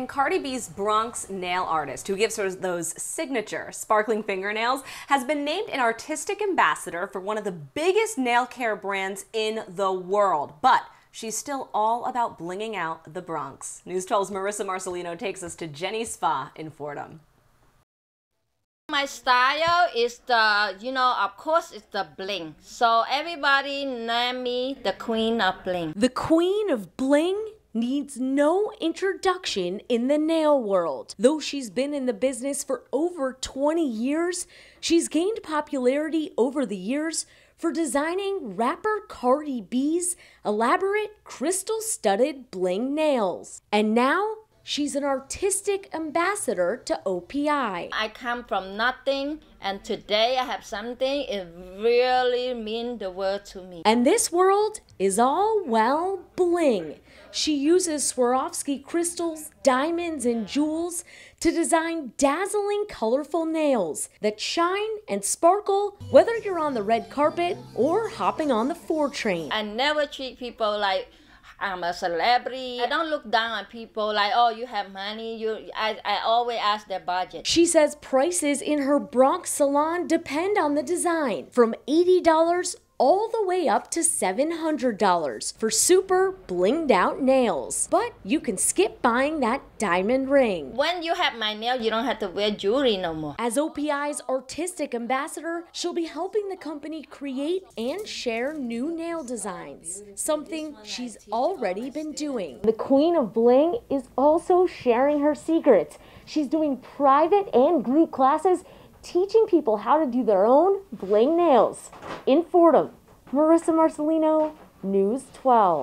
And Cardi B's Bronx nail artist, who gives her those signature sparkling fingernails, has been named an artistic ambassador for one of the biggest nail care brands in the world. But she's still all about blinging out the Bronx. News 12's Marissa Marcelino takes us to Jenny Spa in Fordham. My style is the, you know, of course, it's the bling. So everybody name me the queen of bling. The queen of bling? needs no introduction in the nail world. Though she's been in the business for over 20 years, she's gained popularity over the years for designing rapper Cardi B's elaborate crystal studded bling nails. And now She's an artistic ambassador to OPI. I come from nothing and today I have something. It really means the world to me. And this world is all well bling. She uses Swarovski crystals, diamonds, and jewels to design dazzling, colorful nails that shine and sparkle whether you're on the red carpet or hopping on the four train. I never treat people like I'm a celebrity. I don't look down on people like, oh, you have money. You, I, I always ask their budget. She says prices in her Bronx salon depend on the design, from eighty dollars all the way up to $700 for super blinged out nails. But you can skip buying that diamond ring. When you have my nail, you don't have to wear jewelry no more. As OPI's artistic ambassador, she'll be helping the company create and share new nail designs, something she's already been doing. The queen of bling is also sharing her secrets. She's doing private and group classes teaching people how to do their own bling nails in Fordham. Marissa Marcelino, News 12.